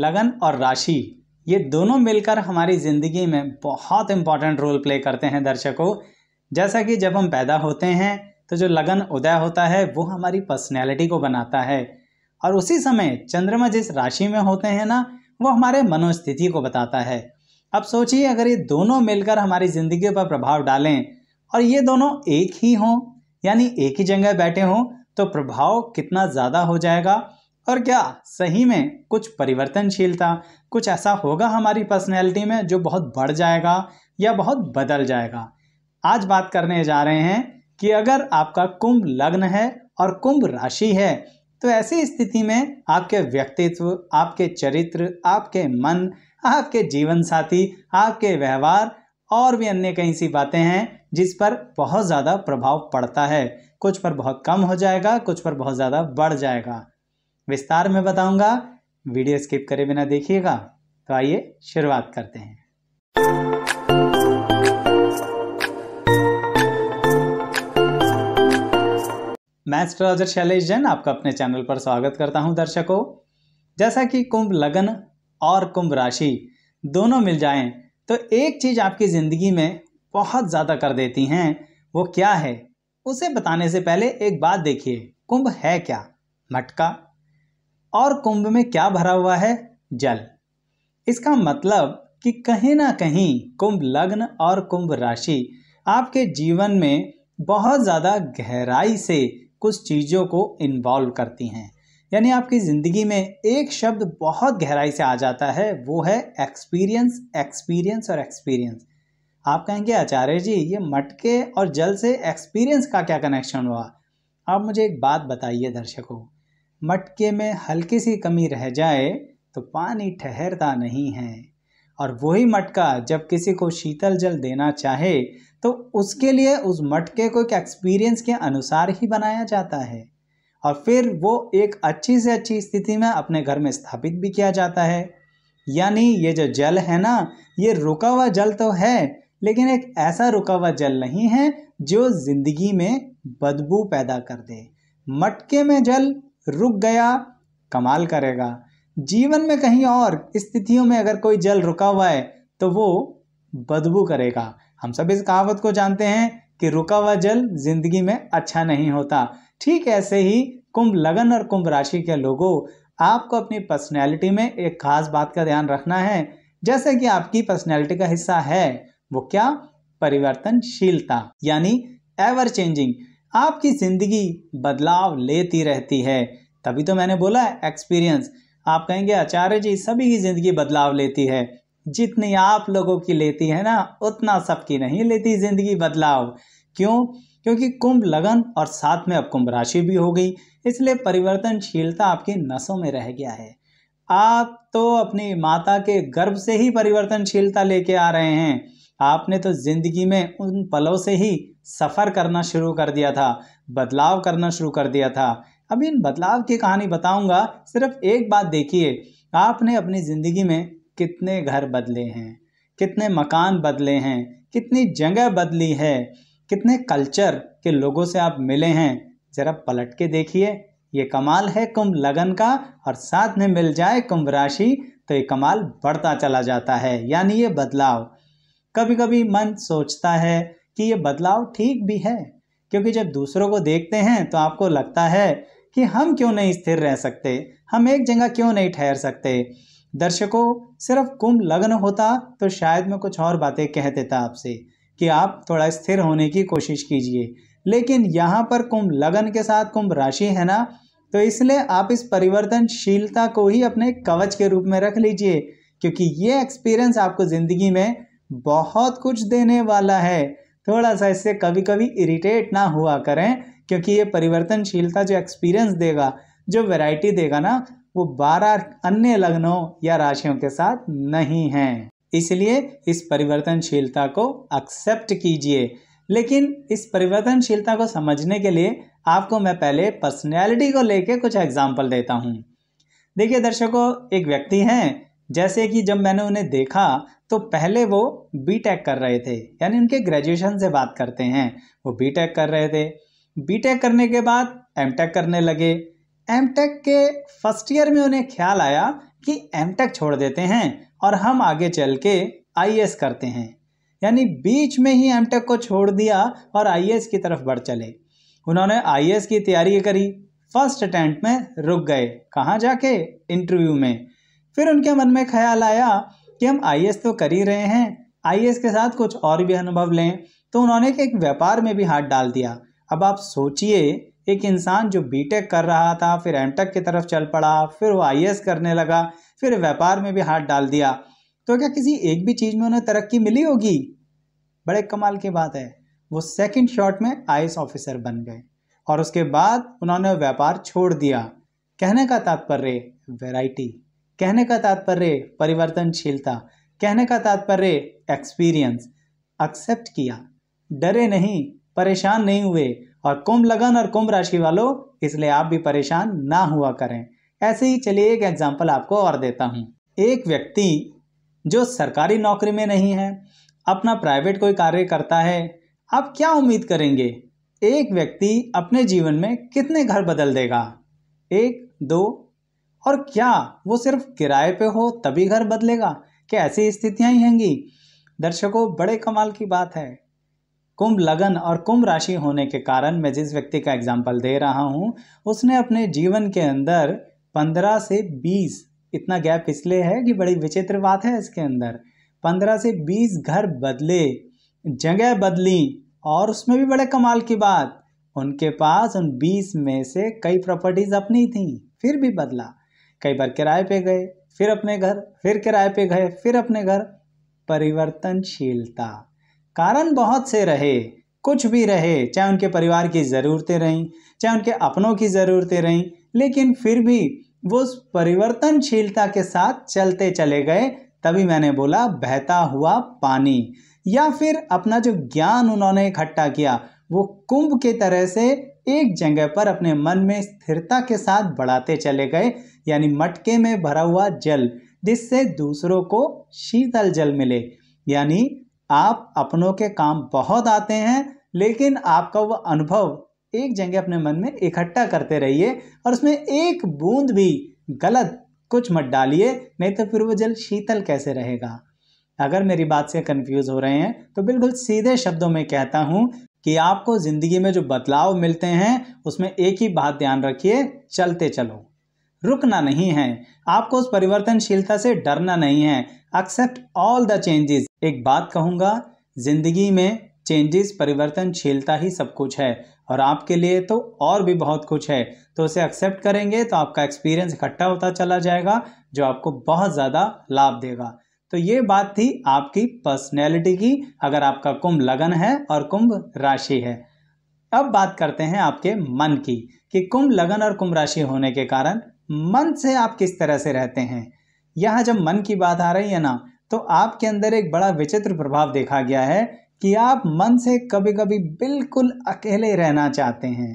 लगन और राशि ये दोनों मिलकर हमारी ज़िंदगी में बहुत इम्पॉर्टेंट रोल प्ले करते हैं दर्शकों जैसा कि जब हम पैदा होते हैं तो जो लगन उदय होता है वो हमारी पर्सनैलिटी को बनाता है और उसी समय चंद्रमा जिस राशि में होते हैं ना वो हमारे मनोस्थिति को बताता है अब सोचिए अगर ये दोनों मिलकर हमारी ज़िंदगी पर प्रभाव डालें और ये दोनों एक ही हों यानी एक ही जगह बैठे हों तो प्रभाव कितना ज़्यादा हो जाएगा और क्या सही में कुछ परिवर्तनशीलता कुछ ऐसा होगा हमारी पर्सनैलिटी में जो बहुत बढ़ जाएगा या बहुत बदल जाएगा आज बात करने जा रहे हैं कि अगर आपका कुंभ लग्न है और कुंभ राशि है तो ऐसी स्थिति में आपके व्यक्तित्व आपके चरित्र आपके मन आपके जीवन साथी आपके व्यवहार और भी अन्य कई सी बातें हैं जिस पर बहुत ज़्यादा प्रभाव पड़ता है कुछ पर बहुत कम हो जाएगा कुछ पर बहुत ज़्यादा बढ़ जाएगा विस्तार में बताऊंगा वीडियो स्किप करे बिना देखिएगा तो आइए शुरुआत करते हैं मैं एस्ट्रोलॉजर शैलेश जैन आपका अपने चैनल पर स्वागत करता हूं दर्शकों जैसा कि कुंभ लगन और कुंभ राशि दोनों मिल जाएं तो एक चीज़ आपकी ज़िंदगी में बहुत ज़्यादा कर देती हैं वो क्या है उसे बताने से पहले एक बात देखिए कुंभ है क्या मटका और कुंभ में क्या भरा हुआ है जल इसका मतलब कि कहीं ना कहीं कुंभ लग्न और कुंभ राशि आपके जीवन में बहुत ज़्यादा गहराई से कुछ चीज़ों को इन्वॉल्व करती हैं यानी आपकी ज़िंदगी में एक शब्द बहुत गहराई से आ जाता है वो है एक्सपीरियंस एक्सपीरियंस और एक्सपीरियंस आप कहेंगे आचार्य जी ये मटके और जल से एक्सपीरियंस का क्या कनेक्शन हुआ आप मुझे एक बात बताइए दर्शकों मटके में हल्की सी कमी रह जाए तो पानी ठहरता नहीं है और वही मटका जब किसी को शीतल जल देना चाहे तो उसके लिए उस मटके को एक एक्सपीरियंस के अनुसार ही बनाया जाता है और फिर वो एक अच्छी से अच्छी स्थिति में अपने घर में स्थापित भी किया जाता है यानी ये जो जल है ना ये रुका हुआ जल तो है लेकिन एक ऐसा रुका हुआ जल नहीं है जो ज़िंदगी में बदबू पैदा कर दे मटके में जल रुक गया कमाल करेगा जीवन में कहीं और स्थितियों में अगर कोई जल रुका हुआ है तो वो बदबू करेगा हम सब इस कहावत को जानते हैं कि रुका हुआ जल जिंदगी में अच्छा नहीं होता ठीक ऐसे ही कुंभ लगन और कुंभ राशि के लोगों आपको अपनी पर्सनैलिटी में एक खास बात का ध्यान रखना है जैसे कि आपकी पर्सनैलिटी का हिस्सा है वो क्या परिवर्तनशीलता यानी एवर चेंजिंग आपकी ज़िंदगी बदलाव लेती रहती है तभी तो मैंने बोला एक्सपीरियंस आप कहेंगे आचार्य जी सभी की ज़िंदगी बदलाव लेती है जितनी आप लोगों की लेती है ना उतना सबकी नहीं लेती ज़िंदगी बदलाव क्यों क्योंकि कुंभ लगन और साथ में अब कुंभ राशि भी हो गई इसलिए परिवर्तनशीलता आपकी नसों में रह गया है आप तो अपनी माता के गर्भ से ही परिवर्तनशीलता लेके आ रहे हैं आपने तो ज़िंदगी में उन पलों से ही सफ़र करना शुरू कर दिया था बदलाव करना शुरू कर दिया था अब इन बदलाव की कहानी बताऊंगा सिर्फ एक बात देखिए आपने अपनी ज़िंदगी में कितने घर बदले हैं कितने मकान बदले हैं कितनी जगह बदली है कितने कल्चर के लोगों से आप मिले हैं ज़रा पलट के देखिए ये कमाल है कुंभ लगन का और साथ में मिल जाए कुंभ राशि तो ये कमाल बढ़ता चला जाता है यानी ये बदलाव कभी कभी मन सोचता है कि ये बदलाव ठीक भी है क्योंकि जब दूसरों को देखते हैं तो आपको लगता है कि हम क्यों नहीं स्थिर रह सकते हम एक जगह क्यों नहीं ठहर सकते दर्शकों सिर्फ कुंभ लग्न होता तो शायद मैं कुछ और बातें कह देता आपसे कि आप थोड़ा स्थिर होने की कोशिश कीजिए लेकिन यहाँ पर कुंभ लगन के साथ कुंभ राशि है ना तो इसलिए आप इस परिवर्तनशीलता को ही अपने कवच के रूप में रख लीजिए क्योंकि ये एक्सपीरियंस आपको ज़िंदगी में बहुत कुछ देने वाला है थोड़ा सा इससे कभी कभी इरिटेट ना हुआ करें क्योंकि ये परिवर्तनशीलता जो एक्सपीरियंस देगा जो वैरायटी देगा ना वो बारह अन्य लग्नों या राशियों के साथ नहीं हैं इसलिए इस परिवर्तनशीलता को एक्सेप्ट कीजिए लेकिन इस परिवर्तनशीलता को समझने के लिए आपको मैं पहले पर्सनैलिटी को लेके कुछ एग्जाम्पल देता हूँ देखिए दर्शकों एक व्यक्ति हैं जैसे कि जब मैंने उन्हें देखा तो पहले वो बी टेक कर रहे थे यानी उनके ग्रेजुएशन से बात करते हैं वो बी टेक कर रहे थे बी टेक करने के बाद एम टेक करने लगे एम टेक के फर्स्ट ईयर में उन्हें ख्याल आया कि एम टेक छोड़ देते हैं और हम आगे चल के आई करते हैं यानी बीच में ही एम टेक को छोड़ दिया और आई की तरफ बढ़ चले उन्होंने आई की तैयारी करी फर्स्ट अटैम्प्ट में रुक गए कहाँ जाके इंटरव्यू में फिर उनके मन में ख्याल आया कि हम आई तो कर ही रहे हैं आई के साथ कुछ और भी अनुभव लें तो उन्होंने एक व्यापार में भी हाथ डाल दिया अब आप सोचिए एक इंसान जो बीटेक कर रहा था फिर एमटेक की तरफ चल पड़ा फिर वो आई करने लगा फिर व्यापार में भी हाथ डाल दिया तो क्या किसी एक भी चीज़ में उन्हें तरक्की मिली होगी बड़े कमाल की बात है वो सेकंड शॉट में आई ऑफिसर बन गए और उसके बाद उन्होंने व्यापार छोड़ दिया कहने का तात्पर्य वैरायटी कहने का तात्पर्य परिवर्तनशीलता कहने का तात्पर्य एक्सपीरियंस एक्सेप्ट किया डरे नहीं परेशान नहीं हुए और कुंभ लगन और कुंभ राशि वालों इसलिए आप भी परेशान ना हुआ करें ऐसे ही चलिए एक एग्जाम्पल आपको और देता हूँ एक व्यक्ति जो सरकारी नौकरी में नहीं है अपना प्राइवेट कोई कार्य करता है आप क्या उम्मीद करेंगे एक व्यक्ति अपने जीवन में कितने घर बदल देगा एक दो और क्या वो सिर्फ किराए पे हो तभी घर बदलेगा क्या ऐसी स्थितियां ही होंगी दर्शकों बड़े कमाल की बात है कुंभ लगन और कुंभ राशि होने के कारण मैं जिस व्यक्ति का एग्जाम्पल दे रहा हूँ उसने अपने जीवन के अंदर पंद्रह से बीस इतना गैप इसलिए है कि बड़ी विचित्र बात है इसके अंदर पंद्रह से बीस घर बदले जगह बदली और उसमें भी बड़े कमाल की बात उनके पास उन बीस में से कई प्रॉपर्टीज अपनी थी फिर भी बदला कई बार किराए पे गए फिर अपने घर फिर किराए पे गए फिर अपने घर परिवर्तनशीलता कारण बहुत से रहे कुछ भी रहे चाहे उनके परिवार की ज़रूरतें रहीं चाहे उनके अपनों की ज़रूरतें रहीं लेकिन फिर भी वो उस परिवर्तनशीलता के साथ चलते चले गए तभी मैंने बोला बहता हुआ पानी या फिर अपना जो ज्ञान उन्होंने इकट्ठा किया वो कुंभ के तरह से एक जगह पर अपने मन में स्थिरता के साथ बढ़ाते चले गए यानी मटके में भरा हुआ जल जिससे दूसरों को शीतल जल मिले यानी आप अपनों के काम बहुत आते हैं लेकिन आपका वह अनुभव एक जगह अपने मन में इकट्ठा करते रहिए और उसमें एक बूंद भी गलत कुछ मत डालिए नहीं तो फिर वो जल शीतल कैसे रहेगा अगर मेरी बात से कंफ्यूज हो रहे हैं तो बिल्कुल सीधे शब्दों में कहता हूँ कि आपको ज़िंदगी में जो बदलाव मिलते हैं उसमें एक ही बात ध्यान रखिए चलते चलो रुकना नहीं है आपको उस परिवर्तनशीलता से डरना नहीं है एक्सेप्ट ऑल द चेंजेस एक बात कहूंगा ज़िंदगी में चेंजेस परिवर्तनशीलता ही सब कुछ है और आपके लिए तो और भी बहुत कुछ है तो उसे एक्सेप्ट करेंगे तो आपका एक्सपीरियंस इकट्ठा होता चला जाएगा जो आपको बहुत ज़्यादा लाभ देगा तो ये बात थी आपकी पर्सनैलिटी की अगर आपका कुंभ लगन है और कुंभ राशि है अब बात करते हैं आपके मन की कि कुंभ लगन और कुंभ राशि होने के कारण मन से आप किस तरह से रहते हैं यहाँ जब मन की बात आ रही है ना तो आपके अंदर एक बड़ा विचित्र प्रभाव देखा गया है कि आप मन से कभी कभी बिल्कुल अकेले रहना चाहते हैं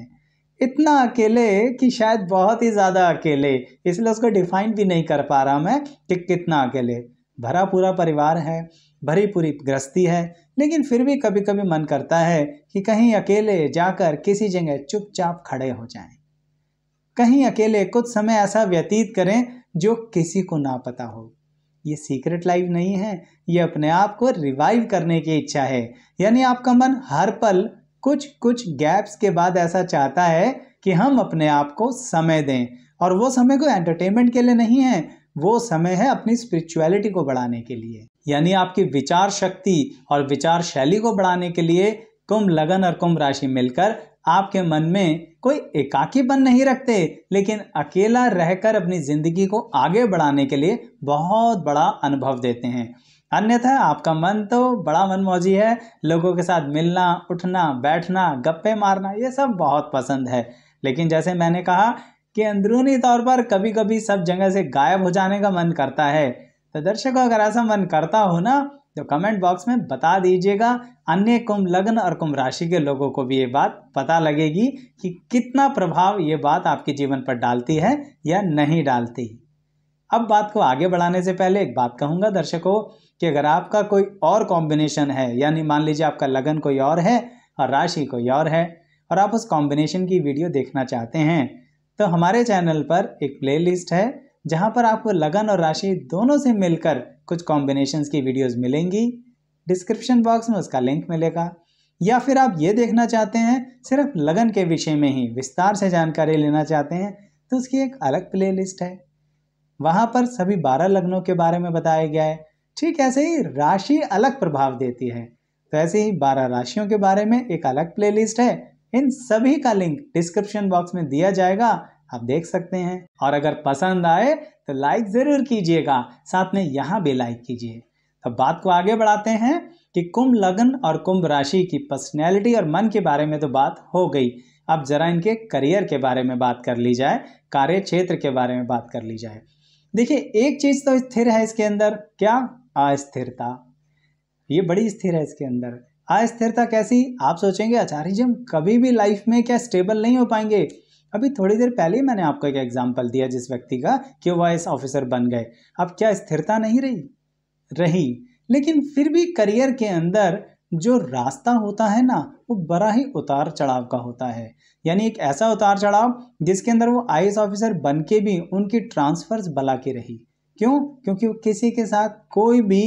इतना अकेले कि शायद बहुत ही ज़्यादा अकेले इसलिए उसको डिफाइन भी नहीं कर पा रहा मैं कि कितना अकेले भरा पूरा परिवार है भरी पूरी गृहस्थी है लेकिन फिर भी कभी कभी मन करता है कि कहीं अकेले जाकर किसी जगह चुपचाप खड़े हो जाएं। कहीं अकेले कुछ समय ऐसा व्यतीत करें जो किसी को ना पता हो ये सीक्रेट लाइफ नहीं है ये अपने आप को रिवाइव करने की इच्छा है यानी आपका मन हर पल कुछ कुछ गैप्स के बाद ऐसा चाहता है कि हम अपने आप को समय दें और वो समय को एंटरटेनमेंट के लिए नहीं है वो समय है अपनी स्पिरिचुअलिटी को बढ़ाने के लिए यानी आपकी विचार शक्ति और विचार शैली को बढ़ाने के लिए कुंभ लगन और कुंभ राशि मिलकर आपके मन में कोई एकाकी बन नहीं रखते लेकिन अकेला रहकर अपनी ज़िंदगी को आगे बढ़ाने के लिए बहुत बड़ा अनुभव देते हैं अन्यथा आपका मन तो बड़ा मनमौजी है लोगों के साथ मिलना उठना बैठना गप्पे मारना ये सब बहुत पसंद है लेकिन जैसे मैंने कहा कि अंदरूनी तौर पर कभी कभी सब जगह से गायब हो जाने का मन करता है तो दर्शकों अगर ऐसा मन करता हो ना तो कमेंट बॉक्स में बता दीजिएगा अन्य कुंभ लग्न और कुंभ राशि के लोगों को भी ये बात पता लगेगी कि कितना प्रभाव ये बात आपके जीवन पर डालती है या नहीं डालती अब बात को आगे बढ़ाने से पहले एक बात कहूँगा दर्शकों कि अगर आपका कोई और कॉम्बिनेशन है यानी मान लीजिए आपका लगन कोई और है और राशि कोई और है और आप उस कॉम्बिनेशन की वीडियो देखना चाहते हैं तो हमारे चैनल पर एक प्लेलिस्ट है जहाँ पर आपको लगन और राशि दोनों से मिलकर कुछ कॉम्बिनेशंस की वीडियोस मिलेंगी डिस्क्रिप्शन बॉक्स में उसका लिंक मिलेगा या फिर आप ये देखना चाहते हैं सिर्फ लगन के विषय में ही विस्तार से जानकारी लेना चाहते हैं तो उसकी एक अलग प्ले है वहाँ पर सभी बारह लग्नों के बारे में बताया गया है ठीक ऐसे ही राशि अलग प्रभाव देती है तो ऐसे ही बारह राशियों के बारे में एक अलग प्लेलिस्ट है इन सभी का लिंक डिस्क्रिप्शन बॉक्स में दिया जाएगा आप देख सकते हैं और अगर पसंद आए तो लाइक ज़रूर कीजिएगा साथ में यहाँ भी लाइक कीजिए अब तो बात को आगे बढ़ाते हैं कि कुंभ लगन और कुंभ राशि की पर्सनैलिटी और मन के बारे में तो बात हो गई अब जरा इनके करियर के बारे में बात कर ली जाए कार्य क्षेत्र के बारे में बात कर ली जाए देखिए एक चीज़ तो स्थिर है इसके अंदर क्या अस्थिरता ये बड़ी स्थिर है इसके अंदर अस्थिरता हाँ, कैसी आप सोचेंगे आचार्य जी हम कभी भी लाइफ में क्या स्टेबल नहीं हो पाएंगे अभी थोड़ी देर पहले ही मैंने आपको एक एग्जाम्पल दिया जिस व्यक्ति का कि वह इस ऑफिसर बन गए अब क्या स्थिरता नहीं रही रही लेकिन फिर भी करियर के अंदर जो रास्ता होता है ना वो बड़ा ही उतार चढ़ाव का होता है यानी एक ऐसा उतार चढ़ाव जिसके अंदर वो आई ऑफिसर बन के भी उनकी ट्रांसफर्स बला की रही क्यों क्योंकि वो किसी के साथ कोई भी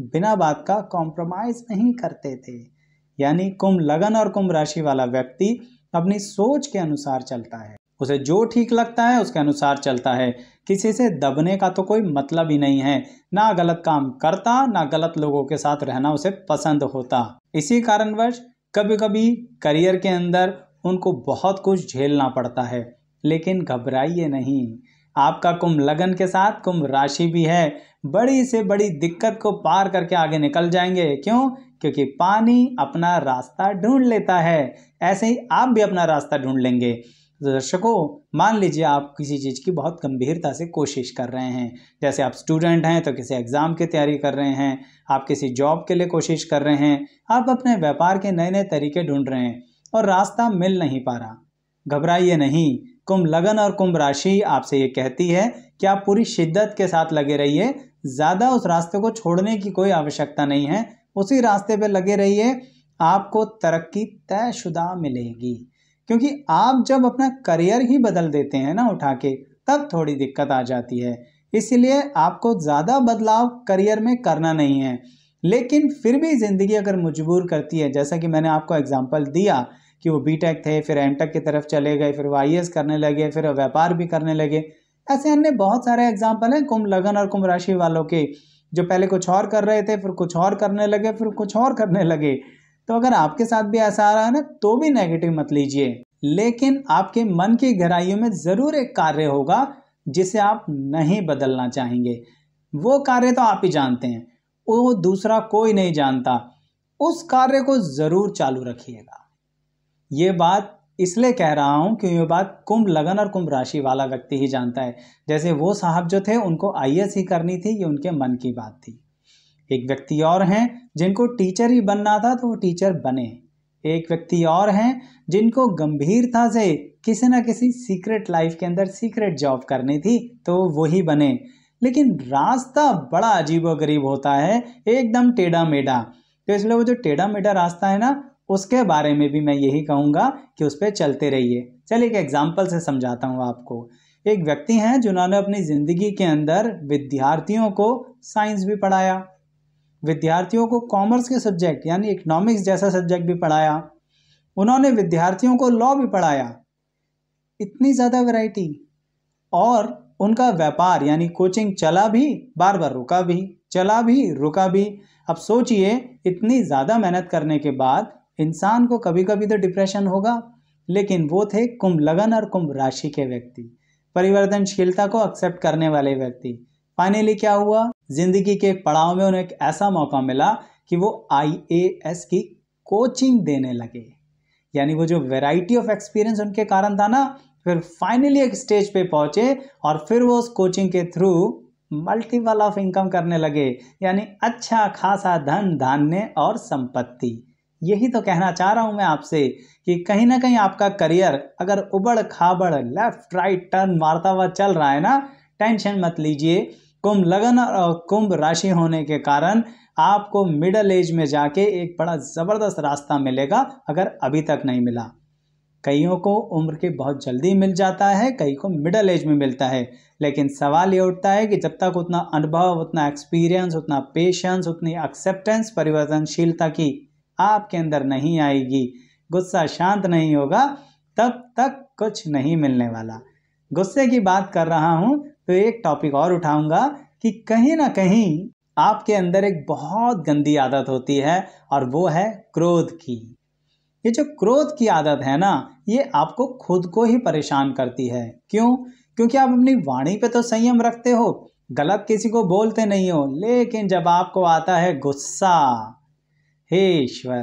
बिना बात का कॉम्प्रोमाइज नहीं करते थे यानी कुंभ लगन और कुंभ राशि वाला व्यक्ति अपनी सोच के अनुसार चलता है उसे जो ठीक लगता है उसके अनुसार चलता है किसी से दबने का तो कोई मतलब ही नहीं है ना गलत काम करता ना गलत लोगों के साथ रहना उसे पसंद होता इसी कारणवश कभी कभी करियर के अंदर उनको बहुत कुछ झेलना पड़ता है लेकिन घबराइए नहीं आपका कुंभ लगन के साथ कुंभ राशि भी है बड़ी से बड़ी दिक्कत को पार करके आगे निकल जाएंगे क्यों क्योंकि पानी अपना रास्ता ढूंढ लेता है ऐसे ही आप भी अपना रास्ता ढूंढ लेंगे तो दर्शकों मान लीजिए आप किसी चीज़ की बहुत गंभीरता से कोशिश कर रहे हैं जैसे आप स्टूडेंट हैं तो किसी एग्ज़ाम की तैयारी कर रहे हैं आप किसी जॉब के लिए कोशिश कर रहे हैं आप अपने व्यापार के नए नए तरीके ढूंढ रहे हैं और रास्ता मिल नहीं पा रहा घबराइए नहीं कुंभ लगन और कुंभ राशि आपसे ये कहती है कि आप पूरी शिद्दत के साथ लगे रहिए ज़्यादा उस रास्ते को छोड़ने की कोई आवश्यकता नहीं है उसी रास्ते पर लगे रहिए आपको तरक्की तयशुदा मिलेगी क्योंकि आप जब अपना करियर ही बदल देते हैं ना उठा के तब थोड़ी दिक्कत आ जाती है इसलिए आपको ज़्यादा बदलाव करियर में करना नहीं है लेकिन फिर भी ज़िंदगी अगर मजबूर करती है जैसा कि मैंने आपको एग्जाम्पल दिया कि वो बीटेक थे फिर एमटेक की तरफ चले गए फिर वो आई e करने लगे फिर व्यापार भी करने लगे ऐसे अन्य बहुत सारे एग्जाम्पल हैं कुंभ लगन और कुंभ राशि वालों के जो पहले कुछ और कर रहे थे फिर कुछ और करने लगे फिर कुछ और करने लगे तो अगर आपके साथ भी ऐसा आ रहा है ना तो भी नेगेटिव मत लीजिए लेकिन आपके मन की गहराइयों में ज़रूर एक कार्य होगा जिसे आप नहीं बदलना चाहेंगे वो कार्य तो आप ही जानते हैं वो दूसरा कोई नहीं जानता उस कार्य को ज़रूर चालू रखिएगा ये बात इसलिए कह रहा हूँ कि ये बात कुंभ लगन और कुंभ राशि वाला व्यक्ति ही जानता है जैसे वो साहब जो थे उनको आई ही करनी थी ये उनके मन की बात थी एक व्यक्ति और हैं जिनको टीचर ही बनना था तो वो टीचर बने एक व्यक्ति और हैं जिनको गंभीरता से किसी ना किसी सीक्रेट लाइफ के अंदर सीक्रेट जॉब करनी थी तो वो ही बने लेकिन रास्ता बड़ा अजीब गरीब होता है एकदम टेढ़ा मेढ़ा तो इसलिए वो जो टेढ़ा मेढ़ा रास्ता है ना उसके बारे में भी मैं यही कहूँगा कि उस पर चलते रहिए चलिए एक एग्ज़ाम्पल से समझाता हूँ आपको एक व्यक्ति हैं जिन्होंने अपनी ज़िंदगी के अंदर विद्यार्थियों को साइंस भी पढ़ाया विद्यार्थियों को कॉमर्स के सब्जेक्ट यानी इकोनॉमिक्स जैसा सब्जेक्ट भी पढ़ाया उन्होंने विद्यार्थियों को लॉ भी पढ़ाया इतनी ज़्यादा वैरायटी और उनका व्यापार यानी कोचिंग चला भी बार बार रुका भी चला भी रुका भी अब सोचिए इतनी ज़्यादा मेहनत करने के बाद इंसान को कभी कभी तो डिप्रेशन होगा लेकिन वो थे कुंभ लगन और कुंभ राशि के व्यक्ति परिवर्तनशीलता को एक्सेप्ट करने वाले व्यक्ति फाइनली क्या हुआ जिंदगी के एक पड़ाव में उन्हें एक ऐसा मौका मिला कि वो एस की कोचिंग देने लगे यानी वो जो वैरायटी ऑफ एक्सपीरियंस उनके कारण था ना फिर फाइनली एक स्टेज पे पहुंचे और फिर वो उस कोचिंग के थ्रू मल्टीपल ऑफ इनकम करने लगे यानी अच्छा खासा धन धान्य और संपत्ति यही तो कहना चाह रहा हूं मैं आपसे कि कहीं ना कहीं आपका करियर अगर उबड़ खाबड़ लेफ्ट राइट टर्न मारता हुआ चल रहा है ना टेंशन मत लीजिए कुंभ लगन और कुंभ राशि होने के कारण आपको मिडल एज में जाके एक बड़ा ज़बरदस्त रास्ता मिलेगा अगर अभी तक नहीं मिला कईयों को उम्र के बहुत जल्दी मिल जाता है कई को मिडल एज में मिलता है लेकिन सवाल ये उठता है कि जब तक उतना अनुभव उतना एक्सपीरियंस उतना पेशेंस उतनी एक्सेप्टेंस परिवर्तनशीलता की आपके अंदर नहीं आएगी गुस्सा शांत नहीं होगा तब तक कुछ नहीं मिलने वाला गुस्से की बात कर रहा हूँ तो एक टॉपिक और उठाऊंगा कि कहीं ना कहीं आपके अंदर एक बहुत गंदी आदत होती है और वो है क्रोध की ये जो क्रोध की आदत है ना ये आपको खुद को ही परेशान करती है क्यों क्योंकि आप अपनी वाणी पे तो संयम रखते हो गलत किसी को बोलते नहीं हो लेकिन जब आपको आता है गुस्सा हे ईश्वर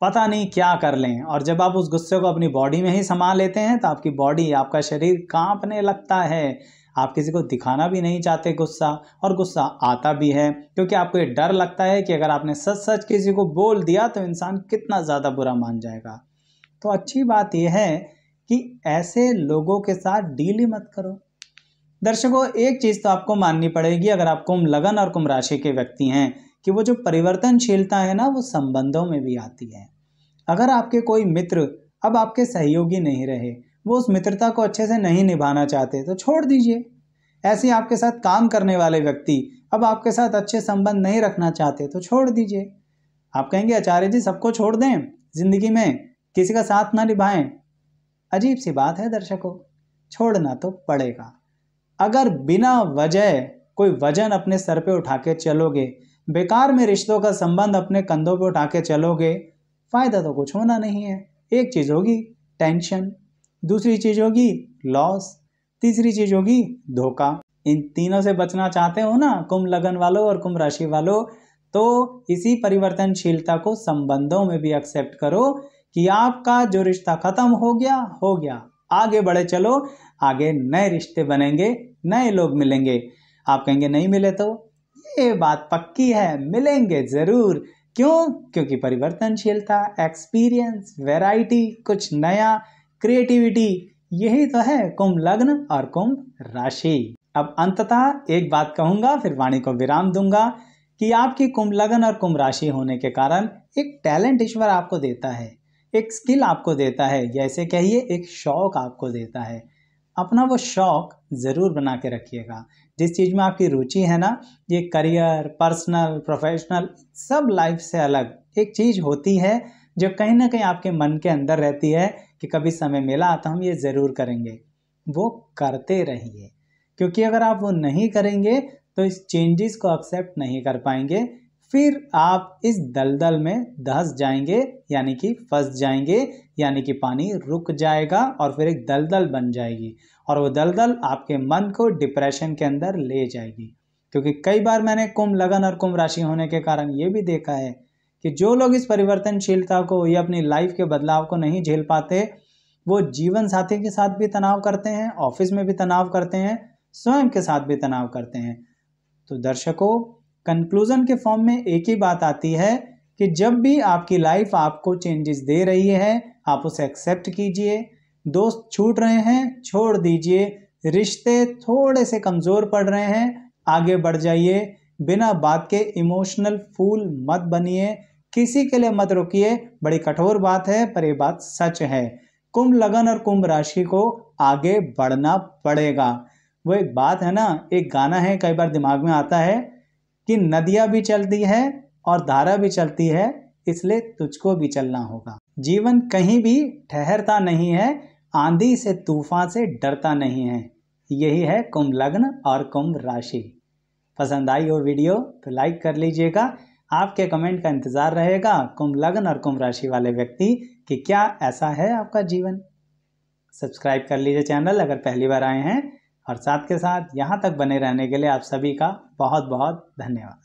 पता नहीं क्या कर लें और जब आप उस गुस्से को अपनी बॉडी में ही समा लेते हैं तो आपकी बॉडी आपका शरीर कांपने लगता है आप किसी को दिखाना भी नहीं चाहते गुस्सा और गुस्सा आता भी है क्योंकि आपको ये डर लगता है कि अगर आपने सच सच किसी को बोल दिया तो इंसान कितना ज़्यादा बुरा मान जाएगा तो अच्छी बात यह है कि ऐसे लोगों के साथ डील ही मत करो दर्शकों एक चीज़ तो आपको माननी पड़ेगी अगर आप कुंभ लगन और कुंभ राशि के व्यक्ति हैं कि वो जो परिवर्तनशीलता है ना वो संबंधों में भी आती है अगर आपके कोई मित्र अब आपके सहयोगी नहीं रहे वो उस मित्रता को अच्छे से नहीं निभाना चाहते तो छोड़ दीजिए ऐसे आपके साथ काम करने वाले व्यक्ति अब आपके साथ अच्छे संबंध नहीं रखना चाहते तो छोड़ दीजिए आप कहेंगे आचार्य जी सबको छोड़ दें जिंदगी में किसी का साथ ना निभाएं अजीब सी बात है दर्शकों छोड़ना तो पड़ेगा अगर बिना वजह कोई वजन अपने सर पे उठा के चलोगे बेकार में रिश्तों का संबंध अपने कंधों पर उठा के चलोगे फ़ायदा तो कुछ होना नहीं है एक चीज़ होगी टेंशन दूसरी चीज़ होगी लॉस तीसरी चीज़ होगी धोखा इन तीनों से बचना चाहते हो ना कुंभ लगन वालों और कुंभ राशि वालों तो इसी परिवर्तनशीलता को संबंधों में भी एक्सेप्ट करो कि आपका जो रिश्ता खत्म हो गया हो गया आगे बढ़े चलो आगे नए रिश्ते बनेंगे नए लोग मिलेंगे आप कहेंगे नहीं मिले तो ये बात पक्की है मिलेंगे ज़रूर क्यों क्योंकि परिवर्तनशीलता एक्सपीरियंस वैरायटी कुछ नया क्रिएटिविटी यही तो है कुंभ लग्न और कुंभ राशि अब अंततः एक बात कहूंगा फिर वाणी को विराम दूंगा कि आपकी कुंभ लगन और कुंभ राशि होने के कारण एक टैलेंट ईश्वर आपको देता है एक स्किल आपको देता है जैसे कहिए एक शौक आपको देता है अपना वो शौक ज़रूर बना के रखिएगा जिस चीज़ में आपकी रुचि है ना ये करियर पर्सनल प्रोफेशनल सब लाइफ से अलग एक चीज़ होती है जो कहीं ना कहीं आपके मन के अंदर रहती है कि कभी समय मिला तो हम ये ज़रूर करेंगे वो करते रहिए क्योंकि अगर आप वो नहीं करेंगे तो इस चेंजेस को एक्सेप्ट नहीं कर पाएंगे फिर आप इस दलदल में धस जाएंगे यानी कि फंस जाएंगे यानी कि पानी रुक जाएगा और फिर एक दलदल बन जाएगी और वो दलदल आपके मन को डिप्रेशन के अंदर ले जाएगी क्योंकि कई बार मैंने कुंभ लगन और कुंभ राशि होने के कारण ये भी देखा है कि जो लोग इस परिवर्तनशीलता को या अपनी लाइफ के बदलाव को नहीं झेल पाते वो जीवन साथी के साथ भी तनाव करते हैं ऑफिस में भी तनाव करते हैं स्वयं के साथ भी तनाव करते हैं तो दर्शकों कंक्लूज़न के फॉर्म में एक ही बात आती है कि जब भी आपकी लाइफ आपको चेंजेस दे रही है आप उसे एक्सेप्ट कीजिए दोस्त छूट रहे हैं छोड़ दीजिए रिश्ते थोड़े से कमज़ोर पड़ रहे हैं आगे बढ़ जाइए बिना बात के इमोशनल फूल मत बनिए किसी के लिए मत रुकिए बड़ी कठोर बात है पर यह बात सच है कुंभ लगन और कुंभ राशि को आगे बढ़ना पड़ेगा वो एक बात है ना एक गाना है कई बार दिमाग में आता है कि नदियां भी चलती है और धारा भी चलती है इसलिए तुझको भी चलना होगा जीवन कहीं भी ठहरता नहीं है आंधी से तूफान से डरता नहीं है यही है कुंभ लग्न और कुंभ राशि पसंद आई हो वीडियो तो लाइक कर लीजिएगा आपके कमेंट का इंतज़ार रहेगा कुंभ लग्न और कुंभ राशि वाले व्यक्ति कि क्या ऐसा है आपका जीवन सब्सक्राइब कर लीजिए चैनल अगर पहली बार आए हैं और साथ के साथ यहाँ तक बने रहने के लिए आप सभी का बहुत बहुत धन्यवाद